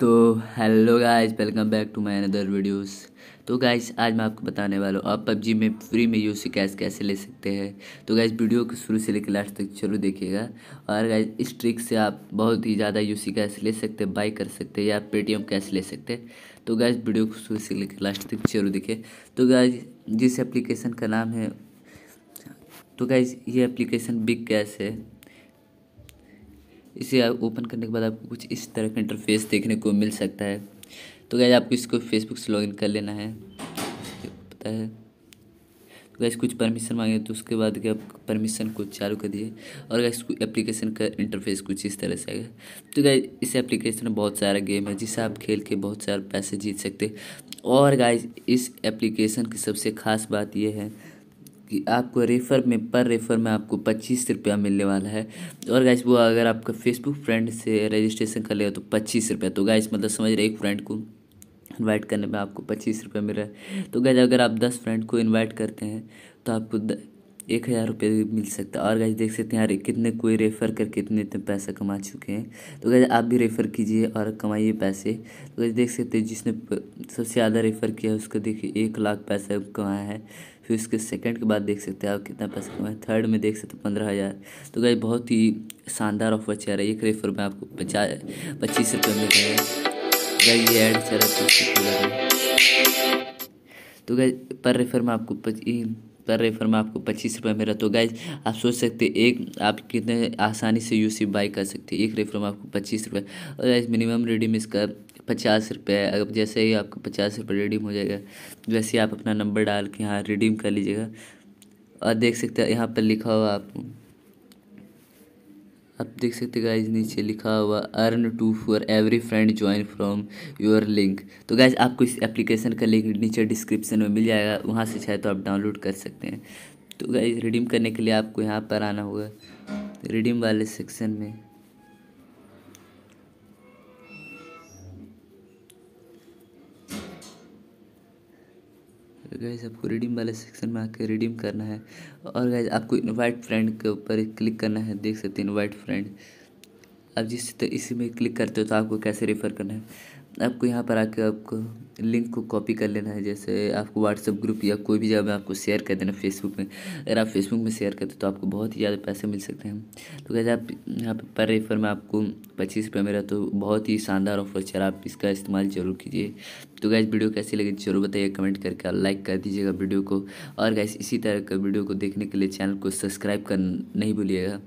तो hello guys welcome back to my another videos तो guys आज मैं आपको बताने वाला हूँ आप पबजी में फ्री में यूसी कैश कैसे ले सकते हैं तो गाइस वीडियो को शुरू से लेकर लास्ट तक जरूर देखिएगा और गाइस इस ट्रिक से आप बहुत ही ज़्यादा यूसी कैश ले सकते हैं बाई कर सकते हैं या पेटीएम कैश ले सकते हैं तो गाइस वीडियो को शुरू से लेकर लास्ट तक जरूर देखिए तो गाइज जिस एप्लीकेशन का नाम है तो गाइज ये एप्लीकेशन बिग कैश है इसे ओपन करने के बाद आपको कुछ इस तरह का इंटरफेस देखने को मिल सकता है तो गैज आपको इसको फेसबुक से लॉगिन कर लेना है पता है तो गैस कुछ परमिशन मांगे तो उसके बाद क्या परमिशन को चालू कर दिए और गैस एप्लीकेशन का इंटरफेस कुछ इस तरह से आएगा तो गैस इस एप्लीकेशन में बहुत सारा गेम है जिसे आप खेल के बहुत सारे पैसे जीत सकते और गैस इस एप्लीकेशन की सबसे खास बात यह है कि आपको रेफ़र में पर रेफ़र में आपको पच्चीस रुपया मिलने वाला है और गाइस वो अगर आपका फेसबुक फ्रेंड से रजिस्ट्रेशन कर लेगा तो पच्चीस रुपया तो गाइस मतलब समझ रहे एक फ्रेंड को इनवाइट करने में आपको पच्चीस रुपया मिल रहा है तो गैस अगर आप दस फ्रेंड को इनवाइट करते हैं तो आपको एक हज़ार रुपये मिल सकता है और गाइज देख सकते हैं यार कितने कोई रेफ़र करके इतने इतने पैसा कमा चुके हैं तो गाइज आप भी रेफ़र कीजिए और कमाइए पैसे तो गाइज देख सकते हैं जिसने सबसे ज़्यादा रेफ़र किया है उसको देखिए एक लाख पैसा कमाया है फिर उसके सेकंड के बाद देख सकते हैं आप कितना पैसा कमाए थर्ड में देख सकते हैं पंद्रह हज़ार तो गाइज बहुत ही शानदार ऑफर चल रहा है एक रेफ़र में आपको पचास पच्चीस रुपये मिल रहे हैं गाइज ये एड चल रहा है तो गाइज तो पर रेफ़र में आपको पर रेफर में आपको पच्चीस रुपये मेरा तो गाइज आप सोच सकते एक आप कितने आसानी से यू सी बाई कर सकते एक रेफर में आपको पच्चीस रुपये और गाइज मिनिमम रिडीम इसका पचास रुपये अगर जैसे ही आपको पचास रुपये रिडीम हो जाएगा वैसे ही आप अपना नंबर डाल के यहाँ रिडीम कर लीजिएगा और देख सकते हैं यहाँ पर लिखा हुआ आपको आप देख सकते गाइज नीचे लिखा हुआ earn to for every friend join from your link तो गाइज आपको इस एप्लीकेशन का लिंक नीचे डिस्क्रिप्शन में मिल जाएगा वहाँ से चाहे तो आप डाउनलोड कर सकते हैं तो गाइज रिडीम करने के लिए आपको यहाँ पर आना होगा रिडीम वाले सेक्शन में गैस तो आपको रिडीम वाले सेक्शन में आके रिडीम करना है और गैस आपको इनवाइट फ्रेंड के ऊपर क्लिक करना है देख सकते हैं इनवाइट फ्रेंड अब जिस तो इसी में क्लिक करते हो तो आपको कैसे रेफ़र करना है आपको यहाँ पर आके आपको लिंक को कॉपी कर लेना है जैसे आपको व्हाट्सअप ग्रुप या कोई भी जगह में आपको शेयर कर देना फेसबुक में अगर आप फेसबुक में शेयर करते तो आपको बहुत ही ज़्यादा पैसे मिल सकते हैं तो कैसे आप यहाँ पर रेफर में आपको पच्चीस रुपये मेरा तो बहुत ही शानदार ऑफर चल आप इसका इस्तेमाल ज़रूर कीजिए तो गैस वीडियो कैसी लगी जरूर बताइए कमेंट करके लाइक कर दीजिएगा वीडियो को और गैस इसी तरह का वीडियो को देखने के लिए चैनल को सब्सक्राइब कर नहीं भूलिएगा